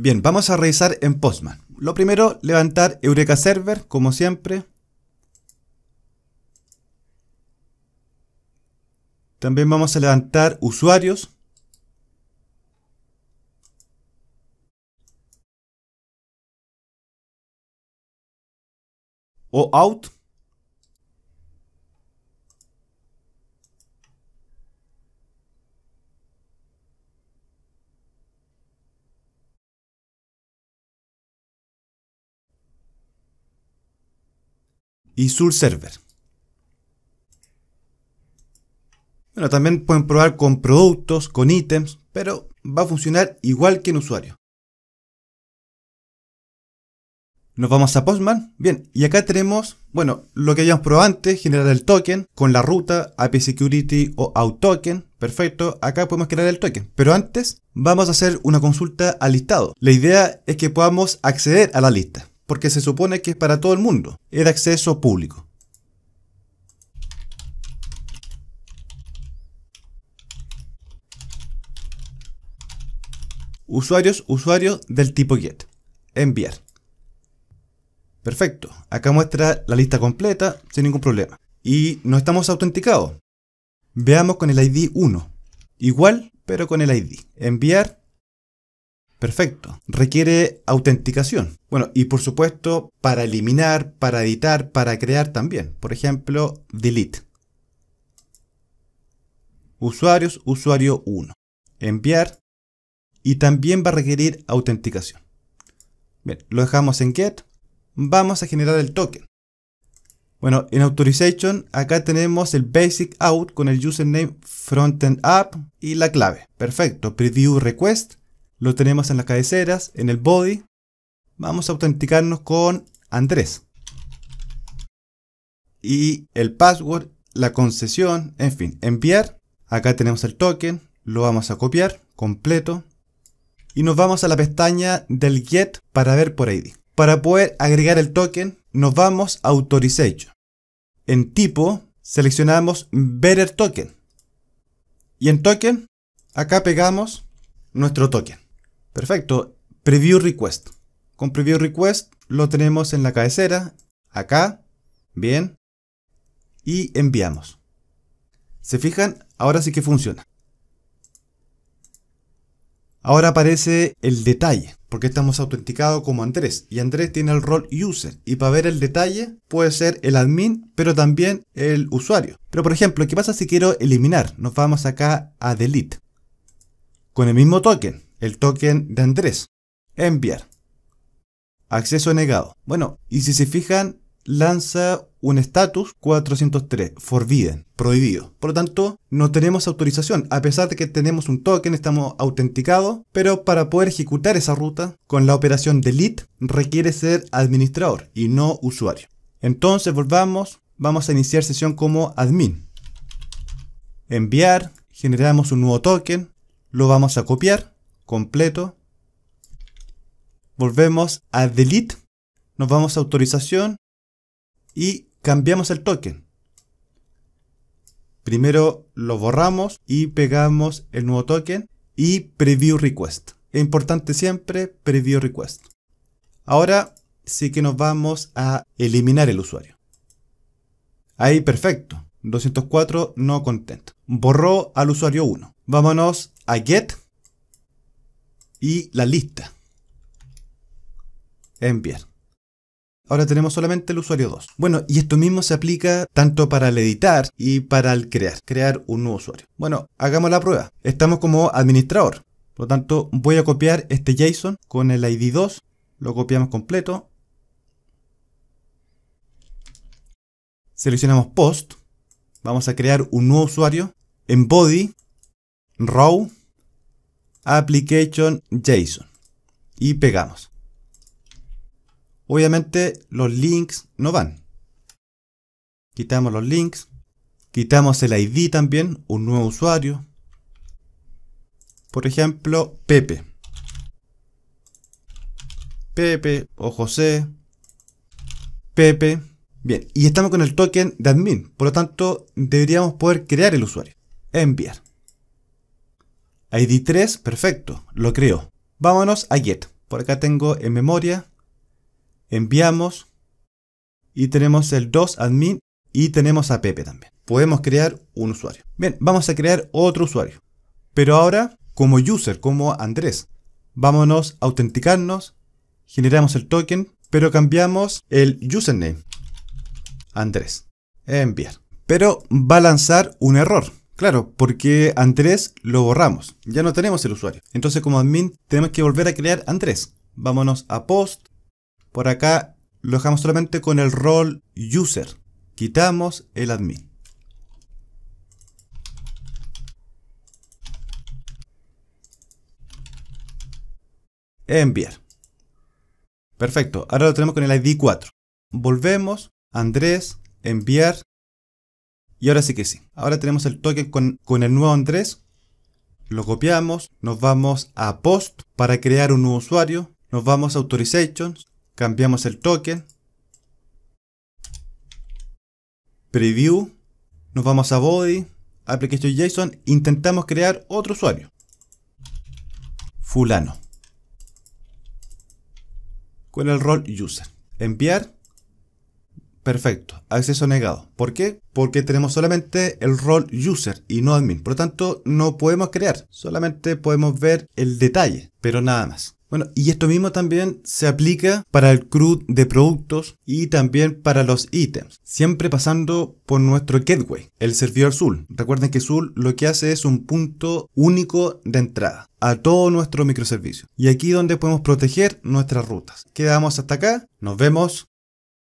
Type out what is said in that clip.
Bien, vamos a revisar en Postman. Lo primero, levantar Eureka Server, como siempre. También vamos a levantar usuarios. O out. y Sur Server. Bueno, también pueden probar con productos, con ítems, pero va a funcionar igual que en usuario. Nos vamos a Postman. Bien, y acá tenemos, bueno, lo que habíamos probado antes, generar el token con la ruta API Security o token Perfecto, acá podemos crear el token. Pero antes vamos a hacer una consulta al listado. La idea es que podamos acceder a la lista porque se supone que es para todo el mundo, es acceso público. Usuarios, usuarios del tipo get. Enviar. Perfecto, acá muestra la lista completa sin ningún problema. Y no estamos autenticados. Veamos con el ID 1. Igual, pero con el ID. Enviar Perfecto. Requiere autenticación. Bueno, y por supuesto, para eliminar, para editar, para crear también. Por ejemplo, delete. Usuarios, usuario 1. Enviar. Y también va a requerir autenticación. Bien, lo dejamos en get. Vamos a generar el token. Bueno, en Authorization acá tenemos el Basic Out con el username Frontend App y la clave. Perfecto. Preview Request lo tenemos en las cabeceras, en el body. Vamos a autenticarnos con Andrés. Y el password, la concesión, en fin, enviar. Acá tenemos el token, lo vamos a copiar completo. Y nos vamos a la pestaña del get para ver por ID. Para poder agregar el token, nos vamos a Authorization. En tipo, seleccionamos Better Token. Y en token, acá pegamos nuestro token. Perfecto. Preview request. Con preview request lo tenemos en la cabecera, acá, bien, y enviamos. ¿Se fijan? Ahora sí que funciona. Ahora aparece el detalle, porque estamos autenticados como Andrés, y Andrés tiene el rol user, y para ver el detalle puede ser el admin, pero también el usuario. Pero por ejemplo, ¿qué pasa si quiero eliminar? Nos vamos acá a delete. Con el mismo token, el token de Andrés. Enviar. Acceso negado. Bueno, y si se fijan, lanza un status 403, forbidden, prohibido. Por lo tanto, no tenemos autorización, a pesar de que tenemos un token, estamos autenticados, pero para poder ejecutar esa ruta con la operación delete requiere ser administrador y no usuario. Entonces volvamos, vamos a iniciar sesión como admin. Enviar, generamos un nuevo token, lo vamos a copiar completo. Volvemos a delete, nos vamos a autorización y cambiamos el token. Primero lo borramos y pegamos el nuevo token y preview request. Es importante siempre preview request. Ahora sí que nos vamos a eliminar el usuario. Ahí perfecto. 204 no contento. Borró al usuario 1. Vámonos a get y la lista. Enviar. Ahora tenemos solamente el usuario 2. Bueno, y esto mismo se aplica tanto para el editar y para el crear, crear un nuevo usuario. Bueno, hagamos la prueba. Estamos como administrador. Por lo tanto, voy a copiar este JSON con el ID 2. Lo copiamos completo. Seleccionamos post. Vamos a crear un nuevo usuario en body, row, application JSON y pegamos. Obviamente los links no van. Quitamos los links, quitamos el ID también, un nuevo usuario. Por ejemplo, Pepe. Pepe o José. Pepe. Bien, y estamos con el token de admin, por lo tanto deberíamos poder crear el usuario. Enviar. ID3, perfecto, lo creo. Vámonos a get. Por acá tengo en memoria. Enviamos. Y tenemos el 2 admin y tenemos a Pepe también. Podemos crear un usuario. Bien, vamos a crear otro usuario. Pero ahora, como user, como Andrés, vámonos a autenticarnos, generamos el token, pero cambiamos el username. Andrés. Enviar. Pero va a lanzar un error. Claro, porque Andrés lo borramos, ya no tenemos el usuario. Entonces como admin tenemos que volver a crear Andrés. Vámonos a post, por acá lo dejamos solamente con el rol user. Quitamos el admin. Enviar. Perfecto, ahora lo tenemos con el ID 4. Volvemos, Andrés, enviar, y ahora sí que sí. Ahora tenemos el token con, el nuevo Andrés. Lo copiamos, nos vamos a Post para crear un nuevo usuario. Nos vamos a Authorizations, cambiamos el token. Preview, nos vamos a Body, Application JSON, intentamos crear otro usuario. Fulano. Con el rol User. Enviar Perfecto, acceso negado. ¿Por qué? Porque tenemos solamente el rol user y no admin. Por lo tanto, no podemos crear, solamente podemos ver el detalle, pero nada más. Bueno, y esto mismo también se aplica para el CRUD de productos y también para los ítems, siempre pasando por nuestro gateway, el servidor Zul. Recuerden que Zul lo que hace es un punto único de entrada a todo nuestro microservicio. Y aquí donde podemos proteger nuestras rutas. Quedamos hasta acá, nos vemos.